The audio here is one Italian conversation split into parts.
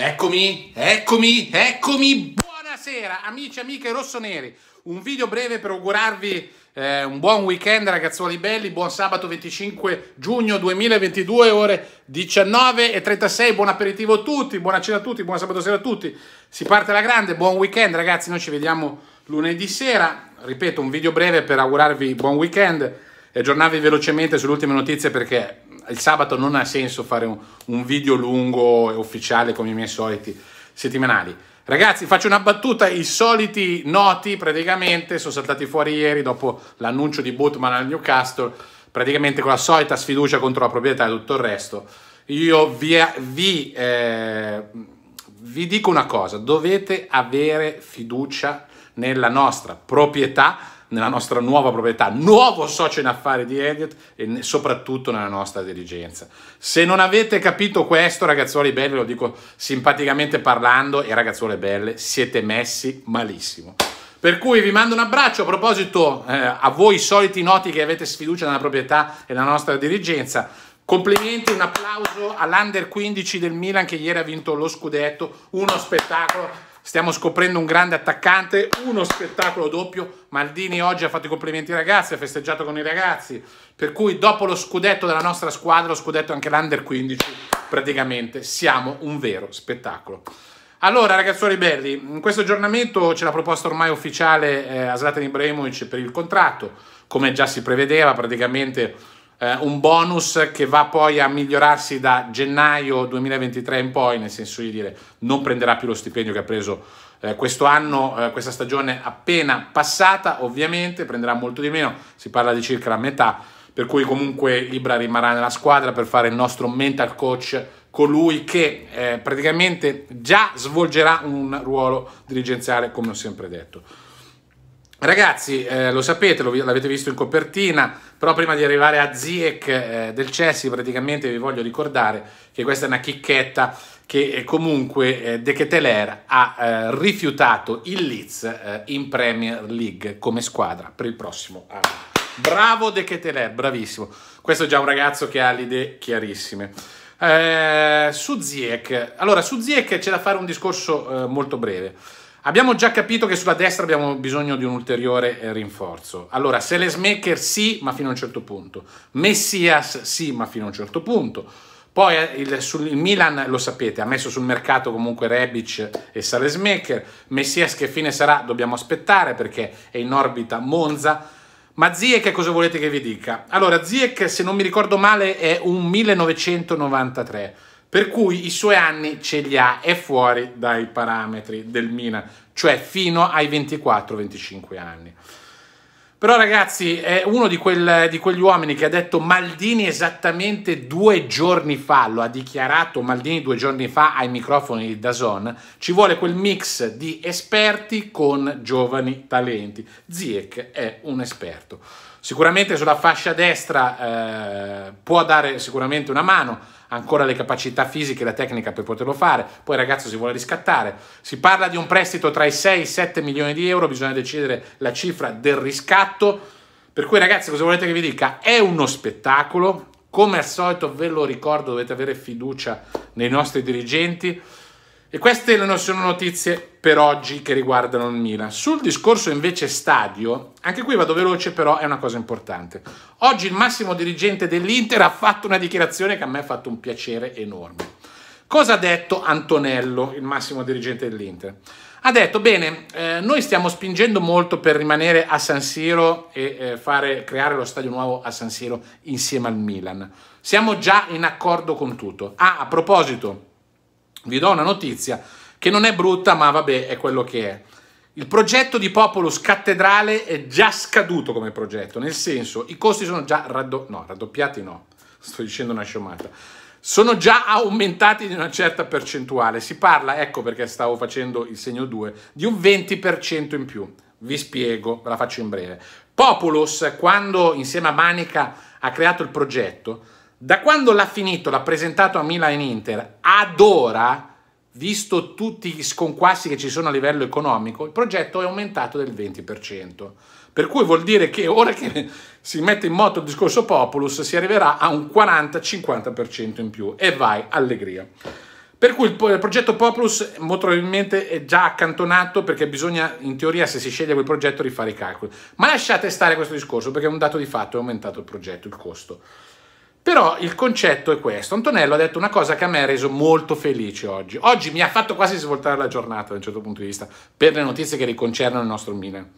Eccomi, eccomi, eccomi, buonasera amici e amiche rossoneri. Un video breve per augurarvi eh, un buon weekend ragazzuoli belli, buon sabato 25 giugno 2022, ore 19 e 36 buon aperitivo a tutti, buona cena a tutti, buon sabato sera a tutti. Si parte la grande, buon weekend ragazzi, noi ci vediamo lunedì sera. Ripeto, un video breve per augurarvi buon weekend e aggiornarvi velocemente sulle ultime notizie perché il sabato non ha senso fare un, un video lungo e ufficiale come i miei soliti settimanali. Ragazzi, faccio una battuta, i soliti noti praticamente sono saltati fuori ieri dopo l'annuncio di Bootman al Newcastle, praticamente con la solita sfiducia contro la proprietà e tutto il resto. Io vi, vi, eh, vi dico una cosa, dovete avere fiducia nella nostra proprietà nella nostra nuova proprietà, nuovo socio in affari di Elliott e soprattutto nella nostra dirigenza. Se non avete capito questo, ragazzuoli belli, lo dico simpaticamente parlando, e ragazzuole belle, siete messi malissimo. Per cui vi mando un abbraccio a proposito eh, a voi soliti noti che avete sfiducia nella proprietà e nella nostra dirigenza. Complimenti, un applauso all'Under 15 del Milan che ieri ha vinto lo scudetto, uno spettacolo stiamo scoprendo un grande attaccante, uno spettacolo doppio, Maldini oggi ha fatto i complimenti ai ragazzi, ha festeggiato con i ragazzi, per cui dopo lo scudetto della nostra squadra, lo scudetto anche l'Under 15, praticamente siamo un vero spettacolo. Allora ragazzuoli belli, in questo aggiornamento c'è la proposta ormai ufficiale eh, a Zlatan Ibrahimovic per il contratto, come già si prevedeva praticamente eh, un bonus che va poi a migliorarsi da gennaio 2023 in poi, nel senso di dire non prenderà più lo stipendio che ha preso eh, questo anno, eh, questa stagione appena passata, ovviamente prenderà molto di meno, si parla di circa la metà, per cui comunque Ibra rimarrà nella squadra per fare il nostro mental coach, colui che eh, praticamente già svolgerà un ruolo dirigenziale, come ho sempre detto. Ragazzi, eh, lo sapete, lo, l'avete visto in copertina, però prima di arrivare a Ziek eh, del Chelsea praticamente vi voglio ricordare che questa è una chicchetta che eh, comunque eh, De Keteler ha eh, rifiutato il Leeds eh, in Premier League come squadra per il prossimo anno. Bravo De Keteler, bravissimo. Questo è già un ragazzo che ha le idee chiarissime. su Ziek, allora su Ziek c'è da fare un discorso molto breve. Abbiamo già capito che sulla destra abbiamo bisogno di un ulteriore eh, rinforzo. Allora, Selesmaker sì, ma fino a un certo punto. Messias sì, ma fino a un certo punto. Poi eh, il, sul, il Milan, lo sapete, ha messo sul mercato comunque Rebic e Selesmaker. Messias che fine sarà dobbiamo aspettare perché è in orbita Monza. Ma Ziek cosa volete che vi dica? Allora, Ziek, se non mi ricordo male, è un 1993 per cui i suoi anni ce li ha, è fuori dai parametri del Mina, cioè fino ai 24-25 anni. Però ragazzi, è uno di, quel, di, quegli uomini che ha detto Maldini esattamente due giorni fa, lo ha dichiarato Maldini due giorni fa ai microfoni di Dazon, ci vuole quel mix di esperti con giovani talenti. Ziek è un esperto. Sicuramente sulla fascia destra eh, può dare sicuramente una mano, ancora le capacità fisiche e la tecnica per poterlo fare, poi il ragazzo si vuole riscattare. Si parla di un prestito tra i 6 e i 7 milioni di euro, bisogna decidere la cifra del riscatto. Per cui ragazzi cosa volete che vi dica? È uno spettacolo, come al solito ve lo ricordo dovete avere fiducia nei nostri dirigenti. E queste sono notizie per oggi che riguardano il Milan. Sul discorso invece stadio, anche qui vado veloce, però è una cosa importante. Oggi il massimo dirigente dell'Inter ha fatto una dichiarazione che a me ha fatto un piacere enorme. Cosa ha detto Antonello, il massimo dirigente dell'Inter? Ha detto, bene, eh, noi stiamo spingendo molto per rimanere a San Siro e eh, fare, creare lo stadio nuovo a San Siro insieme al Milan. Siamo già in accordo con tutto. Ah, a proposito, vi do una notizia che non è brutta, ma vabbè, è quello che è. Il progetto di Popolus Cattedrale è già scaduto come progetto, nel senso i costi sono già raddo no, raddoppiati, no, sto dicendo una sciomata, sono già aumentati di una certa percentuale. Si parla, ecco perché stavo facendo il segno 2, di un 20% in più. Vi spiego, ve la faccio in breve. Popolus, quando insieme a Manica ha creato il progetto, da quando l'ha finito, l'ha presentato a Milan in Inter, ad ora, visto tutti gli sconquassi che ci sono a livello economico, il progetto è aumentato del 20%. Per cui vuol dire che ora che si mette in moto il discorso Populus si arriverà a un 40-50% in più e vai, allegria. Per cui il, progetto Populus molto probabilmente è già accantonato perché bisogna, in teoria, se si sceglie quel progetto, rifare i calcoli. Ma lasciate stare questo discorso perché è un dato di fatto, è aumentato il progetto, il costo. Però il concetto è questo. Antonello ha detto una cosa che a me ha reso molto felice oggi. Oggi mi ha fatto quasi svoltare la giornata da un certo punto di vista per le notizie che riconcernono il nostro Milan.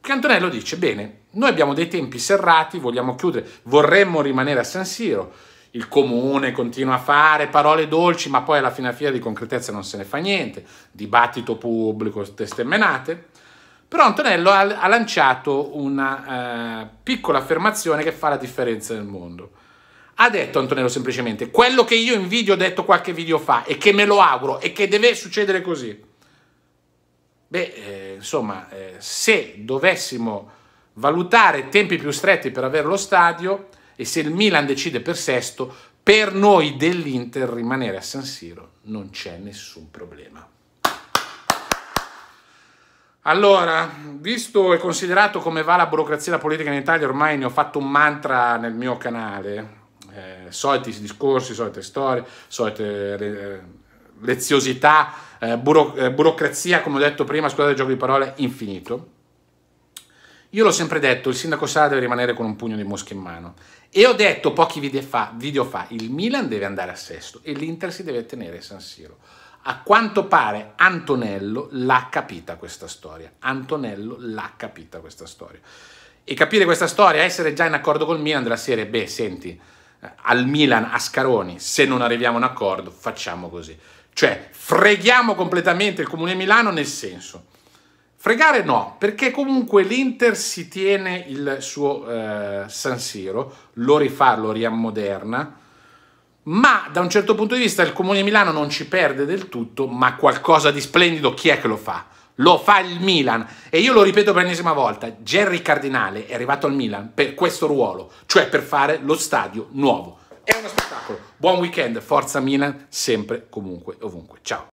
Che Antonello dice, bene, noi abbiamo dei tempi serrati, vogliamo chiudere, vorremmo rimanere a San Siro. Il comune continua a fare parole dolci, ma poi alla fine, a fine di concretezza non se ne fa niente. Dibattito pubblico, teste menate. Però Antonello ha, lanciato una eh, piccola affermazione che fa la differenza nel mondo ha detto Antonello semplicemente quello che io in video ho detto qualche video fa e che me lo auguro e che deve succedere così. Beh, eh, insomma, eh, se dovessimo valutare tempi più stretti per avere lo stadio e se il Milan decide per sesto, per noi dell'Inter rimanere a San Siro non c'è nessun problema. Allora, visto e considerato come va la burocrazia e la politica in Italia, ormai ne ho fatto un mantra nel mio canale, eh, soliti discorsi, solite storie, solite eh, leziosità, eh, buro, eh, burocrazia, come ho detto prima, scusate il gioco di parole, infinito. Io l'ho sempre detto, il sindaco Sala deve rimanere con un pugno di mosche in mano. E ho detto pochi video fa, video fa il Milan deve andare a sesto e l'Inter si deve tenere San Siro. A quanto pare Antonello l'ha capita questa storia. Antonello l'ha capita questa storia. E capire questa storia, essere già in accordo col Milan della serie, beh, senti, eh, al Milan, a Scaroni, se non arriviamo a un accordo, facciamo così. Cioè, freghiamo completamente il Comune Milano nel senso. Fregare no, perché comunque l'Inter si tiene il suo eh, San Siro, lo rifà, lo riammoderna, ma da un certo punto di vista il Comune Milano non ci perde del tutto, ma qualcosa di splendido chi è che lo fa? lo fa il Milan. E io lo ripeto per l'ennesima volta, Jerry Cardinale è arrivato al Milan per questo ruolo, cioè per fare lo stadio nuovo. È uno spettacolo. Buon weekend, forza Milan, sempre, comunque, ovunque. Ciao.